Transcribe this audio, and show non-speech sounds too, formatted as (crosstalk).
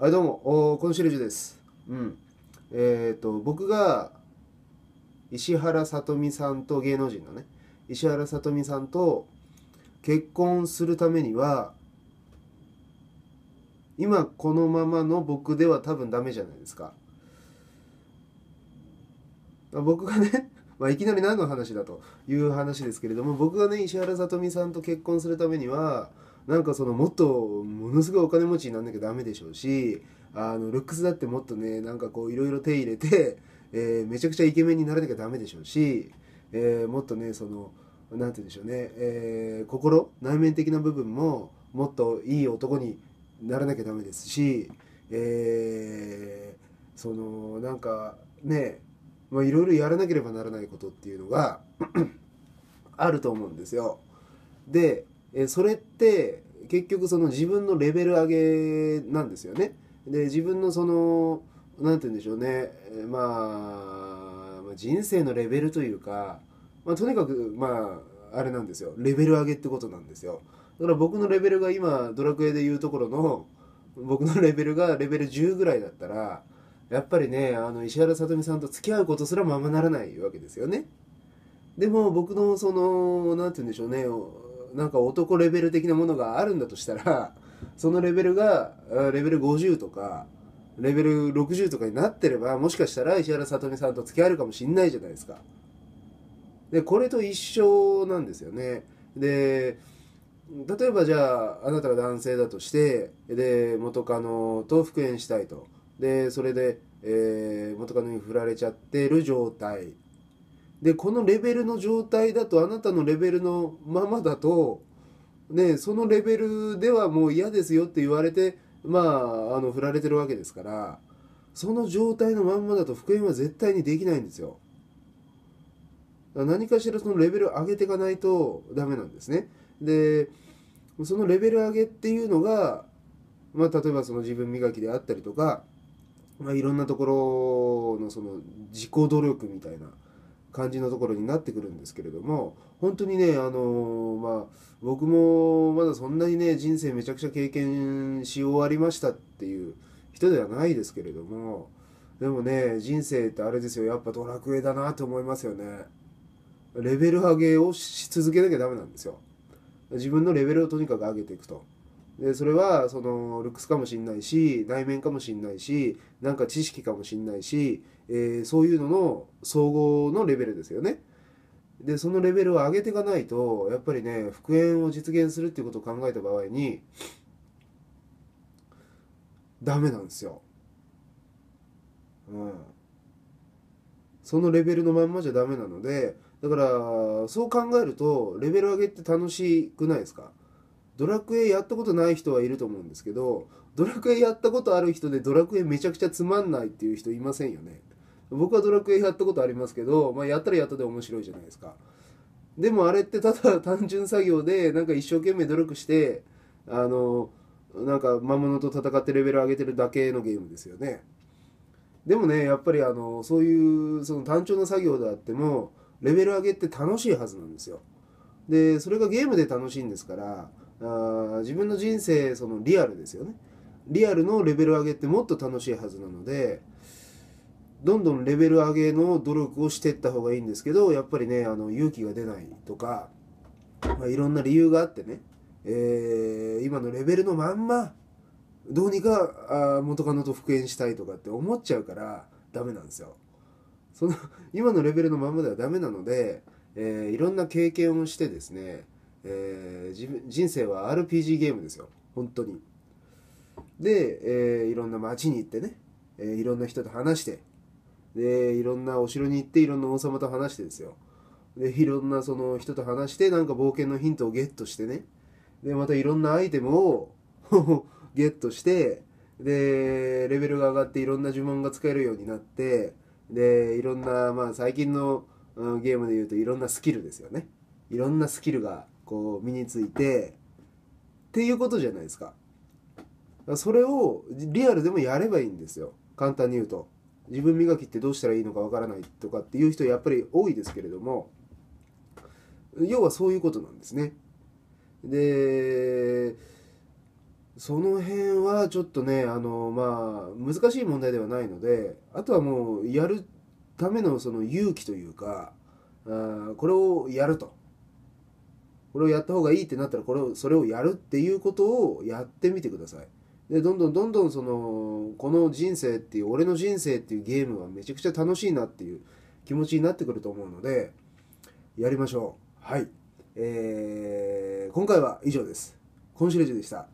いどうもおコンシェルジュですうんえっ、ー、と僕が石原さとみさんと芸能人のね石原さとみさんと結婚するためには今このままの僕では多分ダメじゃないですか僕がね (laughs) まあ、いきなり何の話だという話ですけれども僕がね石原さとみさんと結婚するためにはなんかそのもっとものすごいお金持ちになんなきゃダメでしょうしあのルックスだってもっとねなんかこういろいろ手入れて、(laughs) えー、めちゃくちゃイケメンにならなきゃダメでしょうし、えー、もっとねそのんて言うんでしょうね、えー、心内面的な部分ももっといい男にならなきゃダメですし、えー、そのなんかねまあ、いろいろやらなければならないことっていうのが (clears throat) あると思うんですよ。でえそれって結局その自分のレベル上げなんですよね。で自分のその何て言うんでしょうね、まあ、人生のレベルというか、まあ、とにかくまああれなんですよレベル上げってことなんですよ。だから僕のレベルが今ドラクエでいうところの僕のレベルがレベル10ぐらいだったらやっぱりねあの石原さとみさんと付き合うことすらままならないわけですよね。でも僕のその何て言うんでしょうねなんか男レベル的なものがあるんだとしたら (laughs) そのレベルがレベル50とかレベル60とかになってればもしかしたら石原さとみさんと付き合えるかもしんないじゃないですか。でこれと一緒なんですよね。で例えばじゃああなたが男性だとしてで元カノと復縁したいとでそれで、えー、元カノに振られちゃってる状態でこのレベルの状態だとあなたのレベルのままだと、ね、そのレベルではもう嫌ですよって言われてまああの振られてるわけですからその状態のまんまだと復縁は絶対にできないんですよ。何かしらそのレベル上げていかないとダメなんですね。でそのレベル上げっていうのが、まあ、例えばその自分磨きであったりとか、まあ、いろんなところのその自己努力みたいな感じのところになってくるんですけれども本当にねあのまあ僕もまだそんなにね人生めちゃくちゃ経験し終わりましたっていう人ではないですけれどもでもね人生ってあれですよやっぱドラクエだなと思いますよねレベル上げをし続けなきゃダメなんですよ自分のレベルをとにかく上げていくとでそれはそのルックスかもしんないし内面かもしんないしなんか知識かもしんないし、えー、そういうのの総合のレベルですよね。でそのレベルを上げていかないとやっぱりね復縁を実現するっていうことを考えた場合にダメなんですよ。うん。そのレベルのまんまじゃダメなのでだからそう考えるとレベル上げって楽しくないですかドラクエやったことない人はいると思うんですけどドラクエやったことある人でドラクエめちゃくちゃつまんないっていう人いませんよね僕はドラクエやったことありますけど、まあ、やったらやったで面白いじゃないですかでもあれってただ (laughs) 単純作業でなんか一生懸命努力してあのなんか魔物と戦ってレベル上げてるだけのゲームですよねでもねやっぱりあのそういうその単調な作業であってもレベル上げって楽しいはずなんですよでそれがゲームで楽しいんですからあ自分の人生そのリアルですよねリアルのレベル上げってもっと楽しいはずなのでどんどんレベル上げの努力をしていった方がいいんですけどやっぱりねあの勇気が出ないとか、まあ、いろんな理由があってね、えー、今のレベルのまんまどうにかあ元カノと復縁したいとかって思っちゃうからダメなんですよ。その今のレベルのままではダメなので、えー、いろんな経験をしてですねえー、人生は RPG ゲームですよ本当にで、えー、いろんな町に行ってね、えー、いろんな人と話してでいろんなお城に行っていろんな王様と話してですよでいろんなその人と話してなんか冒険のヒントをゲットしてねでまたいろんなアイテムを (laughs) ゲットしてでレベルが上がっていろんな呪文が使えるようになってでいろんな、まあ、最近の、ゲームでいうといろんなスキルですよねいろんなスキルがこう身についてっていうことじゃないですかそれをリアルでもやればいいんですよ簡単に言うと自分磨きってどうしたらいいのかわからないとかっていう人やっぱり多いですけれども要はそういうことなんですねでその辺はちょっとねあのまあ難しい問題ではないのであとはもうやるためのその勇気というかあこれをやるとこれをやった方がいいってなったらこれをそれをやるっていうことをやってみてくださいでどんどんどんどんそのこの人生っていう俺の人生っていうゲームはめちゃくちゃ楽しいなっていう気持ちになってくると思うのでやりましょうはいえー、今回は以上ですコンシェルジュでした